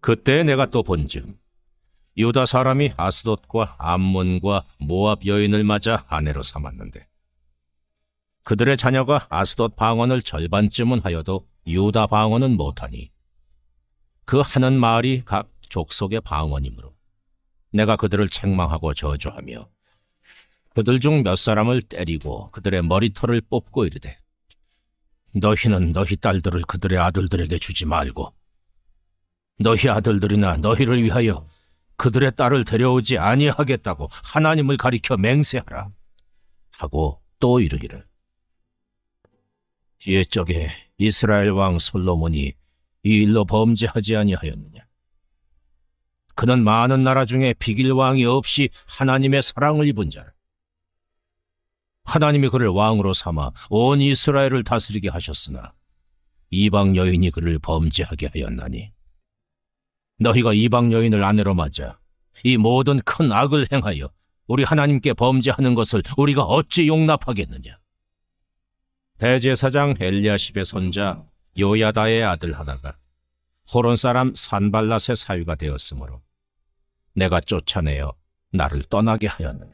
그때 내가 또 본즉 유다 사람이 아스돗과 암몬과 모압 여인을 맞아 아내로 삼았는데 그들의 자녀가 아스돗 방언을 절반쯤은 하여도 유다 방언은 못하니 그 하는 말이 각 족속의 방언이므로 내가 그들을 책망하고 저주하며 그들 중 몇 사람을 때리고 그들의 머리털을 뽑고 이르되 너희는 너희 딸들을 그들의 아들들에게 주지 말고 너희 아들들이나 너희를 위하여 그들의 딸을 데려오지 아니하겠다고 하나님을 가리켜 맹세하라 하고 또 이르기를 옛적에 이스라엘 왕 솔로몬이 이 일로 범죄하지 아니하였느냐 그는 많은 나라 중에 비길 왕이 없이 하나님의 사랑을 입은 자라 하나님이 그를 왕으로 삼아 온 이스라엘을 다스리게 하셨으나 이방 여인이 그를 범죄하게 하였나니 너희가 이방 여인을 아내로 맞아 이 모든 큰 악을 행하여 우리 하나님께 범죄하는 것을 우리가 어찌 용납하겠느냐? 대제사장 엘리아십의 손자 요야다의 아들 하나가 호론 사람 산발랏의 사위가 되었으므로 내가 쫓아내어 나를 떠나게 하였느냐?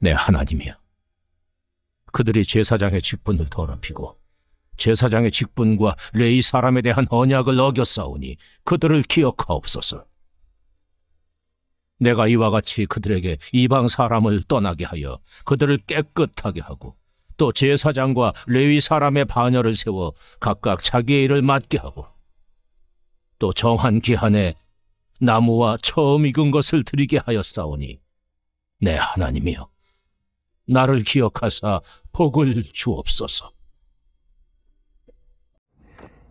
내 네, 하나님이여, 그들이 제사장의 직분을 더럽히고 제사장의 직분과 레이 사람에 대한 언약을 어겼사오니 그들을 기억하옵소서. 내가 이와 같이 그들에게 이방 사람을 떠나게 하여 그들을 깨끗하게 하고 또 제사장과 레위 사람의 반열을 세워 각각 자기의 일을 맡게 하고 또 정한 기한에 나무와 처음 익은 것을 드리게 하였사오니 내 하나님이여 나를 기억하사 복을 주옵소서.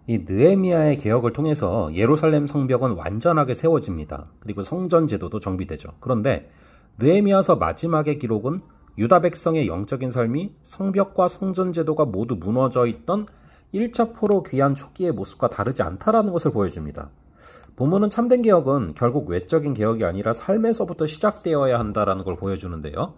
이 느에미아의 개혁을 통해서 예루살렘 성벽은 완전하게 세워집니다. 그리고 성전 제도도 정비되죠. 그런데 느에미아서 마지막의 기록은 유다 백성의 영적인 삶이 성벽과 성전 제도가 모두 무너져 있던 1차 포로 귀한 초기의 모습과 다르지 않다라는 것을 보여줍니다. 본문은 참된 개혁은 결국 외적인 개혁이 아니라 삶에서부터 시작되어야 한다라는 걸 보여주는데요.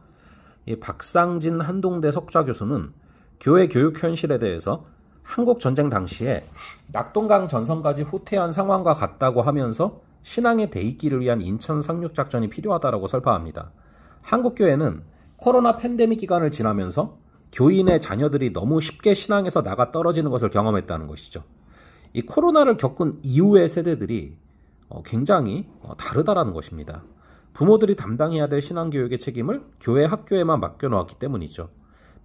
이 박상진 한동대 석좌 교수는 교회 교육 현실에 대해서 한국 전쟁 당시에 낙동강 전선까지 후퇴한 상황과 같다고 하면서 신앙의 대입기를 위한 인천 상륙 작전이 필요하다라고 설파합니다. 한국 교회는 코로나 팬데믹 기간을 지나면서 교인의 자녀들이 너무 쉽게 신앙에서 나가 떨어지는 것을 경험했다는 것이죠. 이 코로나를 겪은 이후의 세대들이 어, 굉장히 어, 다르다라는 것입니다. 부모들이 담당해야 될 신앙교육의 책임을 교회 학교에만 맡겨놓았기 때문이죠.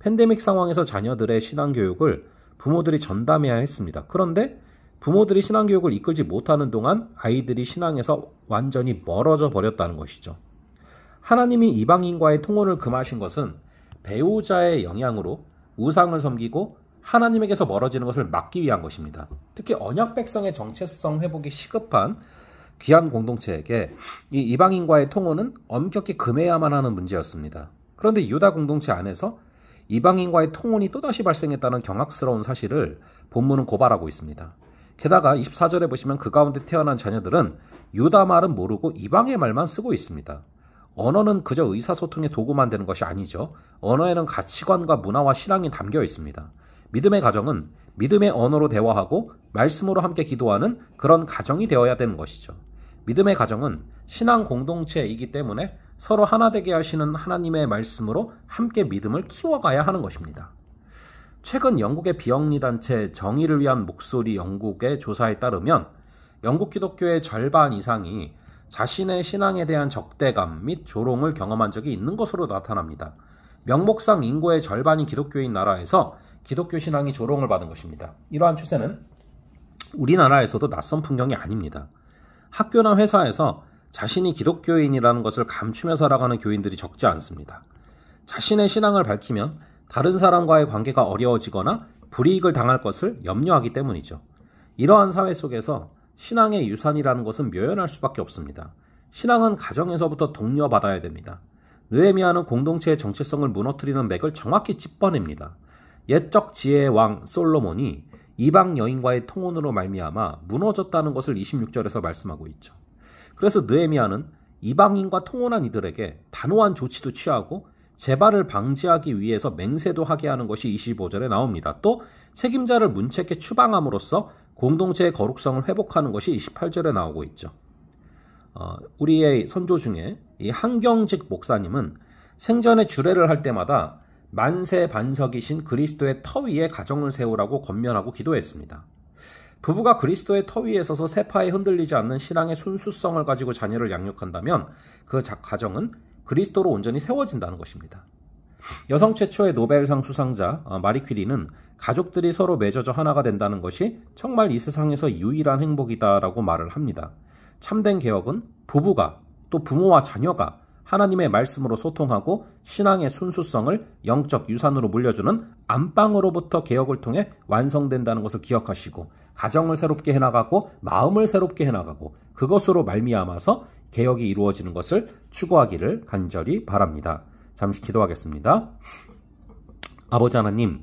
팬데믹 상황에서 자녀들의 신앙교육을 부모들이 전담해야 했습니다. 그런데 부모들이 신앙교육을 이끌지 못하는 동안 아이들이 신앙에서 완전히 멀어져 버렸다는 것이죠. 하나님이 이방인과의 통혼을 금하신 것은 배우자의 영향으로 우상을 섬기고 하나님에게서 멀어지는 것을 막기 위한 것입니다. 특히 언약 백성의 정체성 회복이 시급한 귀한 공동체에게 이 이방인과의 통혼은 엄격히 금해야만 하는 문제였습니다. 그런데 유다 공동체 안에서 이방인과의 통혼이 또다시 발생했다는 경악스러운 사실을 본문은 고발하고 있습니다. 게다가 24절에 보시면 그 가운데 태어난 자녀들은 유다 말은 모르고 이방의 말만 쓰고 있습니다. 언어는 그저 의사소통의 도구만 되는 것이 아니죠. 언어에는 가치관과 문화와 신앙이 담겨 있습니다. 믿음의 가정은 믿음의 언어로 대화하고 말씀으로 함께 기도하는 그런 가정이 되어야 되는 것이죠. 믿음의 가정은 신앙 공동체이기 때문에 서로 하나 되게 하시는 하나님의 말씀으로 함께 믿음을 키워가야 하는 것입니다. 최근 영국의 비영리단체 정의를 위한 목소리 영국의 조사에 따르면 영국 기독교의 절반 이상이 자신의 신앙에 대한 적대감 및 조롱을 경험한 적이 있는 것으로 나타납니다. 명목상 인구의 절반이 기독교인 나라에서 기독교 신앙이 조롱을 받은 것입니다. 이러한 추세는 우리나라에서도 낯선 풍경이 아닙니다. 학교나 회사에서 자신이 기독교인이라는 것을 감추며 살아가는 교인들이 적지 않습니다. 자신의 신앙을 밝히면 다른 사람과의 관계가 어려워지거나 불이익을 당할 것을 염려하기 때문이죠. 이러한 사회 속에서 신앙의 유산이라는 것은 묘연할 수밖에 없습니다. 신앙은 가정에서부터 독려받아야 됩니다. 느에미아는 공동체의 정체성을 무너뜨리는 맥을 정확히 짚어냅니다. 옛적 지혜의 왕 솔로몬이 이방 여인과의 통혼으로 말미암아 무너졌다는 것을 26절에서 말씀하고 있죠. 그래서 느에미야는 이방인과 통혼한 이들에게 단호한 조치도 취하고 재발을 방지하기 위해서 맹세도 하게 하는 것이 25절에 나옵니다. 또 책임자를 문책해 추방함으로써 공동체의 거룩성을 회복하는 것이 28절에 나오고 있죠. 어, 우리의 선조 중에 이 한경직 목사님은 생전에 주례를 할 때마다 만세 반석이신 그리스도의 터 위에 가정을 세우라고 권면하고 기도했습니다. 부부가 그리스도의 터 위에 서서 세파에 흔들리지 않는 신앙의 순수성을 가지고 자녀를 양육한다면 그 가정은 그리스도로 온전히 세워진다는 것입니다. 여성 최초의 노벨상 수상자 어, 마리 퀴리는 가족들이 서로 맺어져 하나가 된다는 것이 정말 이 세상에서 유일한 행복이다라고 말을 합니다. 참된 개혁은 부부가 또 부모와 자녀가 하나님의 말씀으로 소통하고 신앙의 순수성을 영적 유산으로 물려주는 안방으로부터 개혁을 통해 완성된다는 것을 기억하시고 가정을 새롭게 해나가고 마음을 새롭게 해나가고 그것으로 말미암아서 개혁이 이루어지는 것을 추구하기를 간절히 바랍니다. 잠시 기도하겠습니다. 아버지 하나님,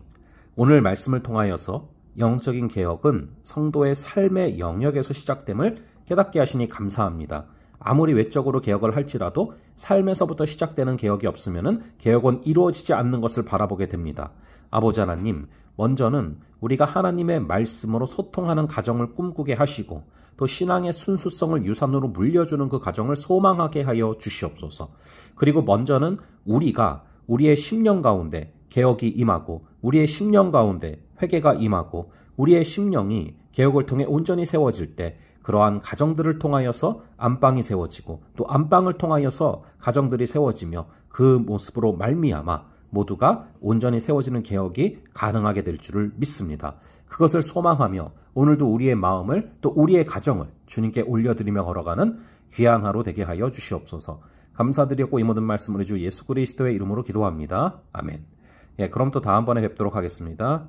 오늘 말씀을 통하여서 영적인 개혁은 성도의 삶의 영역에서 시작됨을 깨닫게 하시니 감사합니다. 아무리 외적으로 개혁을 할지라도 삶에서부터 시작되는 개혁이 없으면 개혁은 이루어지지 않는 것을 바라보게 됩니다. 아버지 하나님, 먼저는 우리가 하나님의 말씀으로 소통하는 가정을 꿈꾸게 하시고 또 신앙의 순수성을 유산으로 물려주는 그 가정을 소망하게 하여 주시옵소서. 그리고 먼저는 우리가 우리의 10년 가운데 개혁이 임하고 우리의 10년 가운데 회개가 임하고 우리의 심령이 개혁을 통해 온전히 세워질 때 그러한 가정들을 통하여서 안방이 세워지고 또 안방을 통하여서 가정들이 세워지며 그 모습으로 말미암아 모두가 온전히 세워지는 개혁이 가능하게 될 줄을 믿습니다. 그것을 소망하며 오늘도 우리의 마음을 또 우리의 가정을 주님께 올려드리며 걸어가는 귀한 하루 되게 하여 주시옵소서. 감사드리고이 모든 말씀 을주 예수 그리스도의 이름으로 기도합니다. 아멘. 예, 그럼 또 다음번에 뵙도록 하겠습니다.